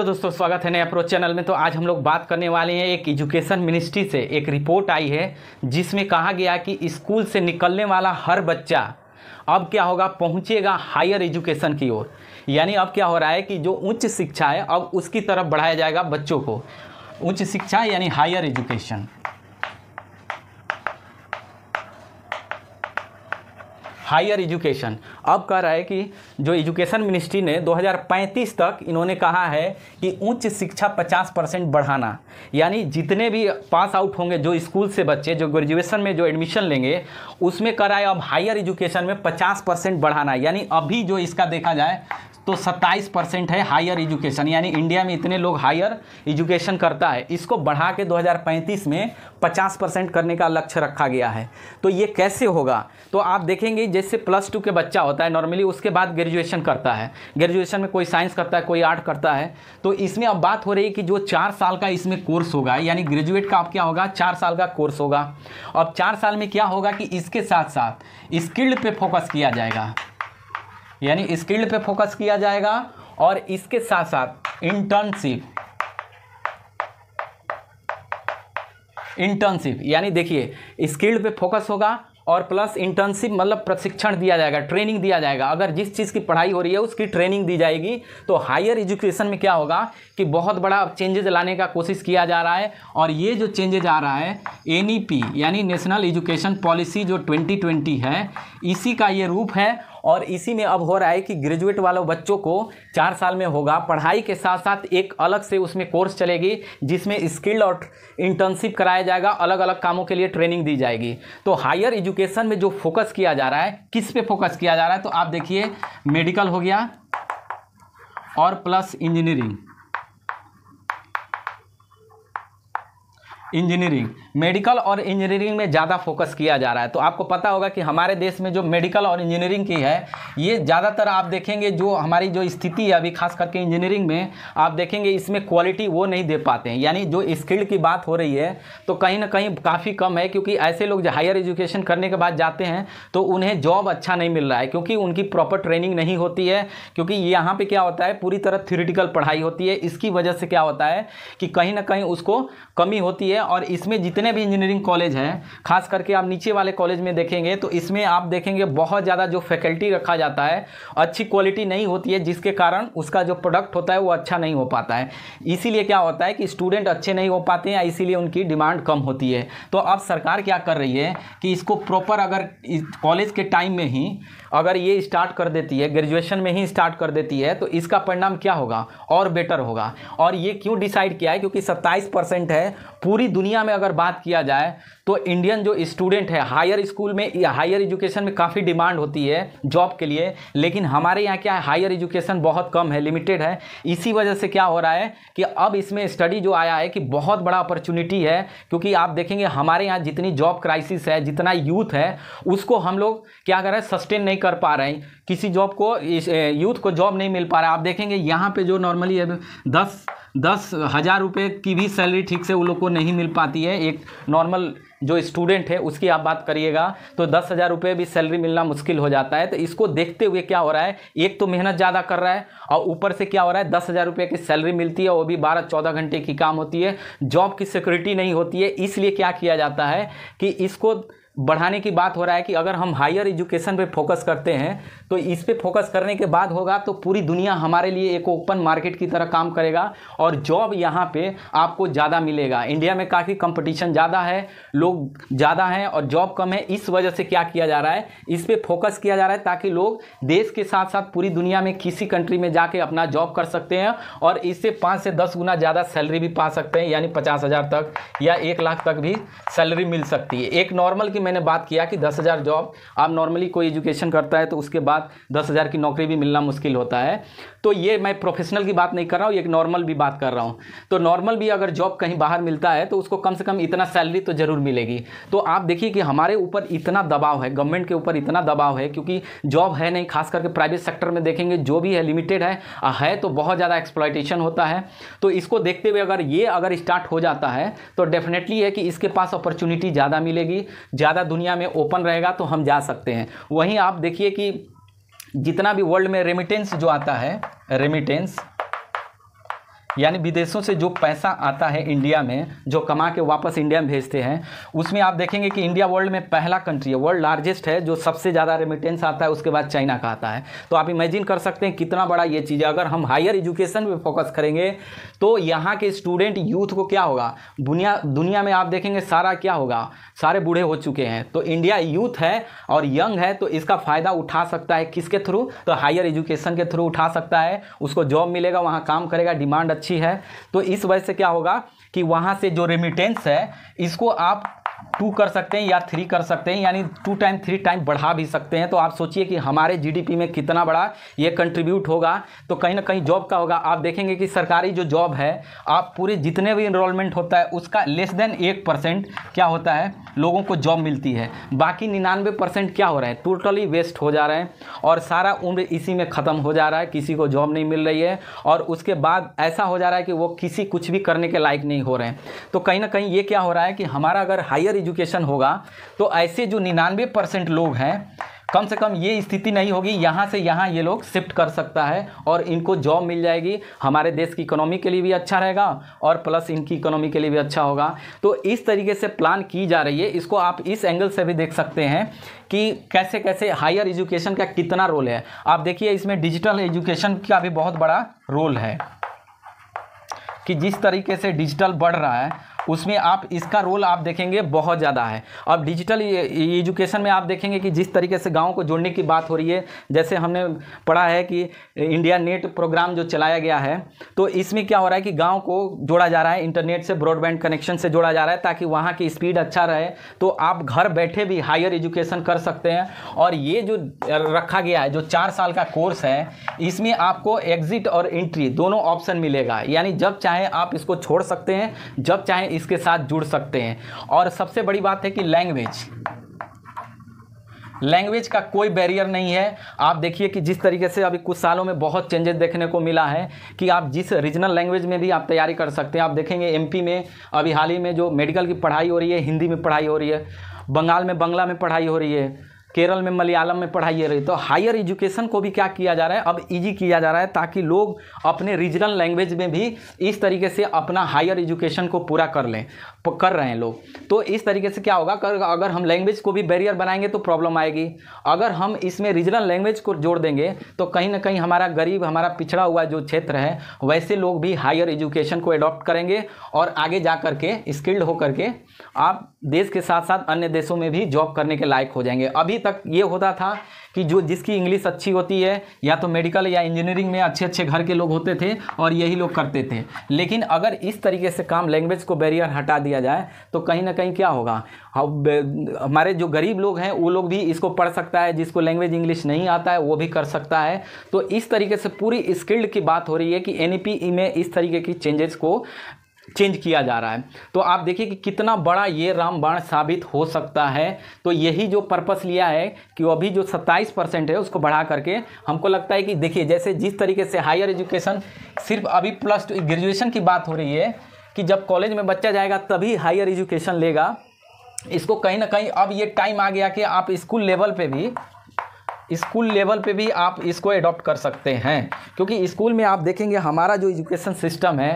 तो दोस्तों स्वागत है नए अप्रोच चैनल में तो आज हम लोग बात करने वाले हैं एक एजुकेशन मिनिस्ट्री से एक रिपोर्ट आई है जिसमें कहा गया कि स्कूल से निकलने वाला हर बच्चा अब क्या होगा पहुंचेगा हायर एजुकेशन की ओर यानी अब क्या हो रहा है कि जो उच्च शिक्षा है अब उसकी तरफ बढ़ाया जाएगा बच्चों को उच्च शिक्षा यानी हायर एजुकेशन हायर एजुकेशन अब कह रहा है कि जो एजुकेशन मिनिस्ट्री ने 2035 तक इन्होंने कहा है कि उच्च शिक्षा 50 परसेंट बढ़ाना यानी जितने भी पास आउट होंगे जो स्कूल से बच्चे जो ग्रेजुएशन में जो एडमिशन लेंगे उसमें कह रहा है अब हायर एजुकेशन में 50 परसेंट बढ़ाना यानी अभी जो इसका देखा जाए तो 27 परसेंट है हायर एजुकेशन यानी इंडिया में इतने लोग हायर एजुकेशन करता है इसको बढ़ा के 2035 में 50 परसेंट करने का लक्ष्य रखा गया है तो ये कैसे होगा तो आप देखेंगे जैसे प्लस टू के बच्चा होता है नॉर्मली उसके बाद ग्रेजुएशन करता है ग्रेजुएशन में कोई साइंस करता है कोई आर्ट करता है तो इसमें अब बात हो रही है कि जो चार साल का इसमें कोर्स होगा यानी ग्रेजुएट का अब क्या होगा चार साल का कोर्स होगा अब चार साल में क्या होगा कि इसके साथ साथ स्किल्ड पर फोकस किया जाएगा यानी स्किल्ड पे फोकस किया जाएगा और इसके साथ साथ इंटर्नशिप इंटर्नशिप यानी देखिए स्किल्ड पे फोकस होगा और प्लस इंटर्नशिप मतलब प्रशिक्षण दिया जाएगा ट्रेनिंग दिया जाएगा अगर जिस चीज़ की पढ़ाई हो रही है उसकी ट्रेनिंग दी जाएगी तो हायर एजुकेशन में क्या होगा कि बहुत बड़ा चेंजेज लाने का कोशिश किया जा रहा है और ये जो चेंजेज आ रहा है एन यानी नेशनल एजुकेशन पॉलिसी जो 2020 है इसी का ये रूप है और इसी में अब हो रहा है कि ग्रेजुएट वालों बच्चों को चार साल में होगा पढ़ाई के साथ साथ एक अलग से उसमें कोर्स चलेगी जिसमें स्किल्ड और इंटर्नशिप कराया जाएगा अलग अलग कामों के लिए ट्रेनिंग दी जाएगी तो हायर एजुकेशन में जो फोकस किया जा रहा है किस पे फोकस किया जा रहा है तो आप देखिए मेडिकल हो गया और प्लस इंजीनियरिंग इंजीनियरिंग मेडिकल और इंजीनियरिंग में ज़्यादा फोकस किया जा रहा है तो आपको पता होगा कि हमारे देश में जो मेडिकल और इंजीनियरिंग की है ये ज़्यादातर आप देखेंगे जो हमारी जो स्थिति है अभी खास करके इंजीनियरिंग में आप देखेंगे इसमें क्वालिटी वो नहीं दे पाते हैं यानी जो स्किल्ड की बात हो रही है तो कहीं ना कहीं काफ़ी कम है क्योंकि ऐसे लोग जो हायर एजुकेशन करने के बाद जाते हैं तो उन्हें जॉब अच्छा नहीं मिल रहा है क्योंकि उनकी प्रॉपर ट्रेनिंग नहीं होती है क्योंकि यहाँ पर क्या होता है पूरी तरह थ्योरिटिकल पढ़ाई होती है इसकी वजह से क्या होता है कि कहीं ना कहीं उसको कमी होती है है और इसमें जितने भी इंजीनियरिंग कॉलेज हैं खास करके आप नीचे वाले कॉलेज में देखेंगे तो इसमें आप देखेंगे बहुत ज़्यादा जो फैकल्टी रखा जाता है अच्छी क्वालिटी नहीं होती है जिसके कारण उसका जो प्रोडक्ट होता है वो अच्छा नहीं हो पाता है इसीलिए क्या होता है कि स्टूडेंट अच्छे नहीं हो पाते हैं इसीलिए उनकी डिमांड कम होती है तो अब सरकार क्या कर रही है कि इसको प्रॉपर अगर कॉलेज के टाइम में ही अगर ये स्टार्ट कर देती है ग्रेजुएशन में ही स्टार्ट कर देती है तो इसका परिणाम क्या होगा और बेटर होगा और ये क्यों डिसाइड किया है क्योंकि सत्ताईस परसेंट है पूरी दुनिया में अगर बात किया जाए तो इंडियन जो स्टूडेंट है हायर स्कूल में हायर एजुकेशन में काफ़ी डिमांड होती है जॉब के लिए लेकिन हमारे यहाँ क्या है हायर एजुकेशन बहुत कम है लिमिटेड है इसी वजह से क्या हो रहा है कि अब इसमें स्टडी जो आया है कि बहुत बड़ा अपॉर्चुनिटी है क्योंकि आप देखेंगे हमारे यहाँ जितनी जॉब क्राइसिस है जितना यूथ है उसको हम लोग क्या कर रहे हैं सस्टेन नहीं कर पा रहे हैं किसी जॉब को इस यूथ को जॉब नहीं मिल पा रहा आप देखेंगे यहाँ पे जो नॉर्मली अब दस दस हज़ार रुपये की भी सैलरी ठीक से उन लोग को नहीं मिल पाती है एक नॉर्मल जो स्टूडेंट है उसकी आप बात करिएगा तो दस हज़ार रुपये भी सैलरी मिलना मुश्किल हो जाता है तो इसको देखते हुए क्या हो रहा है एक तो मेहनत ज़्यादा कर रहा है और ऊपर से क्या हो रहा है दस हज़ार रुपये की सैलरी मिलती है वो भी बारह चौदह घंटे की काम होती है जॉब की सिक्योरिटी नहीं होती है इसलिए क्या किया जाता है कि इसको बढ़ाने की बात हो रहा है कि अगर हम हायर एजुकेशन पे फोकस करते हैं तो इस पर फोकस करने के बाद होगा तो पूरी दुनिया हमारे लिए एक ओपन मार्केट की तरह काम करेगा और जॉब यहाँ पे आपको ज़्यादा मिलेगा इंडिया में काफ़ी कंपटीशन ज़्यादा है लोग ज़्यादा हैं और जॉब कम है इस वजह से क्या किया जा रहा है इस पर फोकस किया जा रहा है ताकि लोग देश के साथ साथ पूरी दुनिया में किसी कंट्री में जाके अपना जॉब कर सकते हैं और इससे पाँच से दस गुना ज़्यादा सैलरी भी पा सकते हैं यानी पचास हज़ार तक या एक लाख तक भी सैलरी मिल सकती है एक नॉर्मल की मैंने बात किया कि दस हज़ार जॉब आप नॉर्मली कोई एजुकेशन करता है तो उसके बाद दस हज़ार की नौकरी भी मिलना मुश्किल होता है तो ये मैं प्रोफेशनल की बात नहीं कर रहा हूँ एक नॉर्मल भी बात कर रहा हूँ तो नॉर्मल भी अगर जॉब कहीं बाहर मिलता है तो उसको कम से कम इतना सैलरी तो ज़रूर मिलेगी तो आप देखिए कि हमारे ऊपर इतना दबाव है गवर्नमेंट के ऊपर इतना दबाव है क्योंकि जॉब है नहीं खास करके प्राइवेट सेक्टर में देखेंगे जो भी है लिमिटेड है है तो बहुत ज़्यादा एक्सप्लाइटेशन होता है तो इसको देखते हुए अगर ये अगर स्टार्ट हो जाता है तो डेफिनेटली है कि इसके पास अपॉर्चुनिटी ज़्यादा मिलेगी ज़्यादा दुनिया में ओपन रहेगा तो हम जा सकते हैं वहीं आप देखिए कि जितना भी वर्ल्ड में रेमिटेंस जो आता है रेमिटेंस यानी विदेशों से जो पैसा आता है इंडिया में जो कमा के वापस इंडिया में भेजते हैं उसमें आप देखेंगे कि इंडिया वर्ल्ड में पहला कंट्री है वर्ल्ड लार्जेस्ट है जो सबसे ज़्यादा रेमिटेंस आता है उसके बाद चाइना का आता है तो आप इमेजिन कर सकते हैं कितना बड़ा ये चीज़ है अगर हम हायर एजुकेशन पर फोकस करेंगे तो यहाँ के स्टूडेंट यूथ को क्या होगा दुनिया दुनिया में आप देखेंगे सारा क्या होगा सारे बूढ़े हो चुके हैं तो इंडिया यूथ है और यंग है तो इसका फ़ायदा उठा सकता है किसके थ्रू तो हायर एजुकेशन के थ्रू उठा सकता है उसको जॉब मिलेगा वहाँ काम करेगा डिमांड अच्छी है तो इस वजह से क्या होगा कि वहाँ से जो रेमिटेंस है इसको आप टू कर सकते हैं या थ्री कर सकते हैं यानी टू टाइम थ्री टाइम बढ़ा भी सकते हैं तो आप सोचिए कि हमारे जीडीपी में कितना बड़ा ये कंट्रीब्यूट होगा तो कहीं ना कहीं जॉब का होगा आप देखेंगे कि सरकारी जो जॉब है आप पूरे जितने भी इनरोलमेंट होता है उसका लेस देन एक परसेंट क्या होता है लोगों को जॉब मिलती है बाकी निन्यानवे परसेंट क्या हो रहा है टोटली वेस्ट हो जा रहे हैं और सारा उम्र इसी में ख़त्म हो जा रहा है किसी को जॉब नहीं मिल रही है और उसके बाद ऐसा हो जा रहा है कि वो किसी कुछ भी करने के लायक नहीं हो रहे हैं तो कहीं ना कहीं ये क्या हो रहा है कि हमारा अगर हायर एजुकेशन एजुकेशन होगा तो ऐसे जो निन्यानवे परसेंट लोग हैं कम से कम ये स्थिति नहीं होगी यहाँ से यहाँ ये लोग शिफ्ट कर सकता है और इनको जॉब मिल जाएगी हमारे देश की इकोनॉमी के लिए भी अच्छा रहेगा और प्लस इनकी इकोनॉमी के लिए भी अच्छा होगा तो इस तरीके से प्लान की जा रही है इसको आप इस एंगल से भी देख सकते हैं कि कैसे कैसे हायर एजुकेशन का कितना रोल है आप देखिए इसमें डिजिटल एजुकेशन का भी बहुत बड़ा रोल है कि जिस तरीके से डिजिटल बढ़ रहा है उसमें आप इसका रोल आप देखेंगे बहुत ज़्यादा है अब डिजिटल एजुकेशन e-, में आप देखेंगे कि जिस तरीके से गाँव को जोड़ने की बात हो रही है जैसे हमने पढ़ा है कि इंडिया नेट प्रोग्राम जो चलाया गया है तो इसमें क्या हो रहा है कि गाँव को जोड़ा जा रहा है इंटरनेट से ब्रॉडबैंड कनेक्शन से जोड़ा जा रहा है ताकि वहाँ की स्पीड अच्छा रहे तो आप घर बैठे भी हायर एजुकेशन कर सकते हैं और ये जो रखा गया है जो चार साल का कोर्स है इसमें आपको एग्जिट और एंट्री दोनों ऑप्शन मिलेगा यानी जब चाहे आप इसको छोड़ सकते हैं जब चाहे इसके साथ जुड़ सकते हैं और सबसे बड़ी बात है कि लैंग्वेज लैंग्वेज का कोई बैरियर नहीं है आप देखिए कि जिस तरीके से अभी कुछ सालों में बहुत चेंजेस देखने को मिला है कि आप जिस रीजनल लैंग्वेज में भी आप तैयारी कर सकते हैं आप देखेंगे एमपी में अभी हाल ही में जो मेडिकल की पढ़ाई हो रही है हिंदी में पढ़ाई हो रही है बंगाल में बंगला में पढ़ाई हो रही है केरल में मलयालम में पढ़ाई रही तो हायर एजुकेशन को भी क्या किया जा रहा है अब इजी किया जा रहा है ताकि लोग अपने रीजनल लैंग्वेज में भी इस तरीके से अपना हायर एजुकेशन को पूरा कर लें कर रहे हैं लोग तो इस तरीके से क्या होगा कर अगर हम लैंग्वेज को भी बैरियर बनाएंगे तो प्रॉब्लम आएगी अगर हम इसमें रीजनल लैंग्वेज को जोड़ देंगे तो कहीं ना कहीं हमारा गरीब हमारा पिछड़ा हुआ जो क्षेत्र है वैसे लोग भी हायर एजुकेशन को एडॉप्ट करेंगे और आगे जा कर के स्किल्ड होकर के आप देश के साथ साथ अन्य देशों में भी जॉब करने के लायक हो जाएंगे अभी तक ये होता था कि जो जिसकी इंग्लिश अच्छी होती है या तो मेडिकल या इंजीनियरिंग में अच्छे अच्छे घर के लोग होते थे और यही लोग करते थे लेकिन अगर इस तरीके से काम लैंग्वेज को बैरियर हटा दिया जाए तो कहीं ना कहीं क्या होगा हमारे जो गरीब लोग हैं वो लोग भी इसको पढ़ सकता है जिसको लैंग्वेज इंग्लिश नहीं आता है वो भी कर सकता है तो इस तरीके से पूरी स्किल्ड की बात हो रही है कि एन e e में इस तरीके की चेंजेस को चेंज किया जा रहा है तो आप देखिए कि कितना बड़ा ये रामबाण साबित हो सकता है तो यही जो पर्पस लिया है कि वो अभी जो 27 परसेंट है उसको बढ़ा करके हमको लगता है कि देखिए जैसे जिस तरीके से हायर एजुकेशन सिर्फ अभी प्लस टू ग्रेजुएशन की बात हो रही है कि जब कॉलेज में बच्चा जाएगा तभी हायर एजुकेशन लेगा इसको कहीं ना कहीं अब ये टाइम आ गया कि आप स्कूल लेवल पर भी स्कूल लेवल पे भी आप इसको एडॉप्ट कर सकते हैं क्योंकि स्कूल में आप देखेंगे हमारा जो एजुकेशन सिस्टम है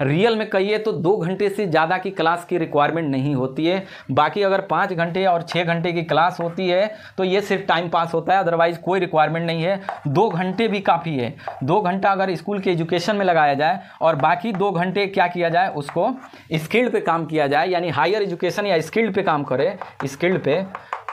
रियल में कहिए तो दो घंटे से ज़्यादा की क्लास की रिक्वायरमेंट नहीं होती है बाकी अगर पाँच घंटे और छः घंटे की क्लास होती है तो ये सिर्फ टाइम पास होता है अदरवाइज़ कोई रिक्वायरमेंट नहीं है दो घंटे भी काफ़ी है दो घंटा अगर स्कूल के एजुकेशन में लगाया जाए और बाकी दो घंटे क्या किया जाए उसको स्किल्ड पर काम किया जाए यानी हायर एजुकेशन या स्किल्ड पर काम करे स्किल्ड पर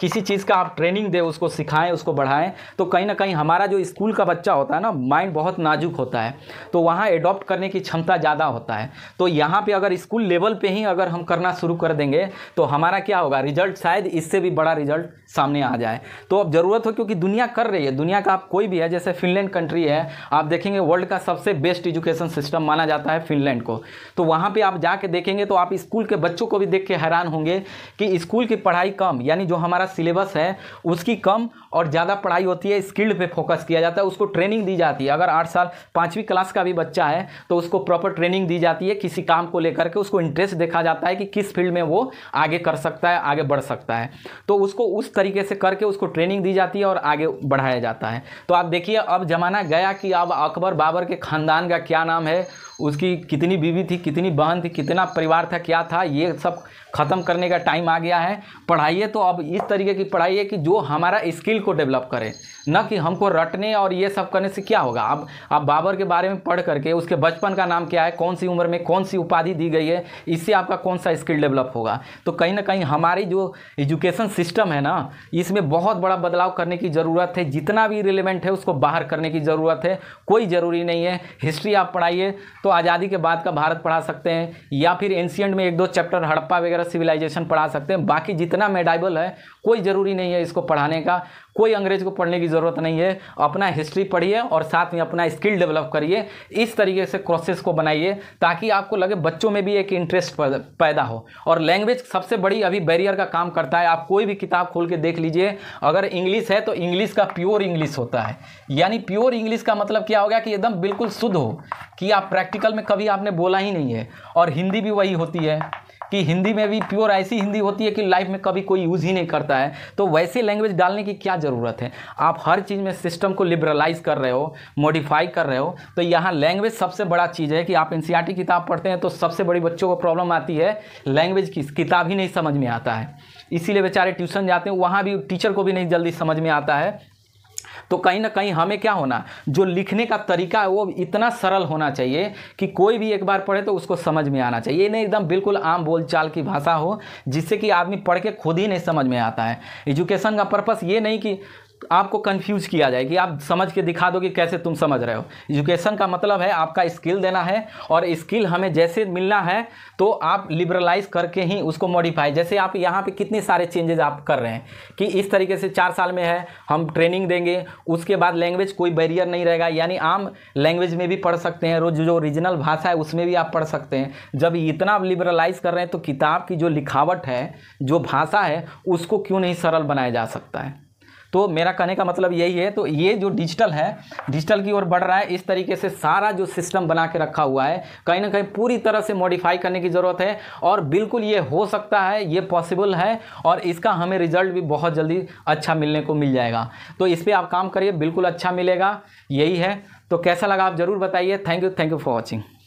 किसी चीज़ का आप ट्रेनिंग दें उसको सिखाएं उसको बढ़ाएं तो कहीं ना कहीं हमारा जो स्कूल का बच्चा होता है ना माइंड बहुत नाजुक होता है तो वहाँ एडॉप्ट करने की क्षमता ज़्यादा होता है तो यहाँ पर अगर स्कूल लेवल पर ही अगर हम करना शुरू कर देंगे तो हमारा क्या होगा रिजल्ट शायद इससे भी बड़ा रिजल्ट सामने आ जाए तो अब ज़रूरत हो क्योंकि दुनिया कर रही है दुनिया का आप कोई भी है जैसे फिनलैंड कंट्री है आप देखेंगे वर्ल्ड का सबसे बेस्ट एजुकेशन सिस्टम माना जाता है फिनलैंड को तो वहाँ पे आप जाके देखेंगे तो आप स्कूल के बच्चों को भी देख के हैरान होंगे कि स्कूल की पढ़ाई कम यानी जो हमारा सिलेबस है उसकी कम और ज़्यादा पढ़ाई होती है स्किल्ड पे फोकस किया जाता है उसको ट्रेनिंग दी जाती है अगर आठ साल पाँचवीं क्लास का भी बच्चा है तो उसको प्रॉपर ट्रेनिंग दी जाती है किसी काम को लेकर के उसको इंटरेस्ट देखा जाता है कि किस फील्ड में वो आगे कर सकता है आगे बढ़ सकता है तो उसको उस तरीके से करके उसको ट्रेनिंग दी जाती है और आगे बढ़ाया जाता है तो आप देखिए अब ज़माना गया कि अब अकबर बाबर के ख़ानदान का क्या नाम है उसकी कितनी बीवी थी कितनी बहन थी कितना परिवार था क्या था ये सब ख़त्म करने का टाइम आ गया है पढ़ाइए तो अब इस तरीके की पढ़ाइए कि जो हमारा स्किल को डेवलप करे न कि हमको रटने और ये सब करने से क्या होगा अब आप बाबर के बारे में पढ़ करके उसके बचपन का नाम क्या है कौन सी उम्र में कौन सी उपाधि दी गई है इससे आपका कौन सा स्किल डेवलप होगा तो कहीं ना कहीं हमारी जो एजुकेशन सिस्टम है ना इसमें बहुत बड़ा बदलाव करने की ज़रूरत है जितना भी रिलेवेंट है उसको बाहर करने की ज़रूरत है कोई ज़रूरी नहीं है हिस्ट्री आप पढ़ाइए तो आज़ादी के बाद का भारत पढ़ा सकते हैं या फिर एंशियंट में एक दो चैप्टर हड़प्पा वगैरह सिविलाइजेशन पढ़ा सकते हैं बाकी जितना मेडाइबल है कोई ज़रूरी नहीं है इसको पढ़ाने का कोई अंग्रेज को पढ़ने की ज़रूरत नहीं है अपना हिस्ट्री पढ़िए और साथ में अपना स्किल डेवलप करिए इस तरीके से क्रोसेस को बनाइए ताकि आपको लगे बच्चों में भी एक इंटरेस्ट पैदा हो और लैंग्वेज सबसे बड़ी अभी बैरियर का काम करता है आप कोई भी किताब खोल के देख लीजिए अगर इंग्लिश है तो इंग्लिश का प्योर इंग्लिश होता है यानी प्योर इंग्लिश का मतलब क्या हो गया कि एकदम बिल्कुल शुद्ध हो कि आप प्रैक्टिकल में कभी आपने बोला ही नहीं है और हिंदी भी वही होती है कि हिंदी में भी प्योर ऐसी हिंदी होती है कि लाइफ में कभी कोई यूज़ ही नहीं करता है तो वैसे लैंग्वेज डालने की क्या ज़रूरत है आप हर चीज़ में सिस्टम को लिबरलाइज कर रहे हो मॉडिफाई कर रहे हो तो यहाँ लैंग्वेज सबसे बड़ा चीज़ है कि आप एन किताब पढ़ते हैं तो सबसे बड़ी बच्चों को प्रॉब्लम आती है लैंग्वेज की किताब ही नहीं समझ में आता है इसीलिए बेचारे ट्यूशन जाते हैं वहाँ भी टीचर को भी नहीं जल्दी समझ में आता है तो कहीं ना कहीं हमें क्या होना जो लिखने का तरीका है वो इतना सरल होना चाहिए कि कोई भी एक बार पढ़े तो उसको समझ में आना चाहिए ये नहीं एकदम बिल्कुल आम बोलचाल की भाषा हो जिससे कि आदमी पढ़ के खुद ही नहीं समझ में आता है एजुकेशन का पर्पस ये नहीं कि आपको कंफ्यूज किया जाए कि आप समझ के दिखा दो कि कैसे तुम समझ रहे हो एजुकेशन का मतलब है आपका स्किल देना है और स्किल हमें जैसे मिलना है तो आप लिबरलाइज करके ही उसको मॉडिफाई जैसे आप यहाँ पे कितने सारे चेंजेज आप कर रहे हैं कि इस तरीके से चार साल में है हम ट्रेनिंग देंगे उसके बाद लैंग्वेज कोई बैरियर नहीं रहेगा यानी आम लैंग्वेज में भी पढ़ सकते हैं रोज जो रीजनल भाषा है उसमें भी आप पढ़ सकते हैं जब इतना लिबरलाइज कर रहे हैं तो किताब की जो लिखावट है जो भाषा है उसको क्यों नहीं सरल बनाया जा सकता है तो मेरा कहने का मतलब यही है तो ये जो डिजिटल है डिजिटल की ओर बढ़ रहा है इस तरीके से सारा जो सिस्टम बना के रखा हुआ है कहीं ना कहीं पूरी तरह से मॉडिफाई करने की ज़रूरत है और बिल्कुल ये हो सकता है ये पॉसिबल है और इसका हमें रिजल्ट भी बहुत जल्दी अच्छा मिलने को मिल जाएगा तो इस पर आप काम करिए बिल्कुल अच्छा मिलेगा यही है तो कैसा लगा आप ज़रूर बताइए thank you thank you for watching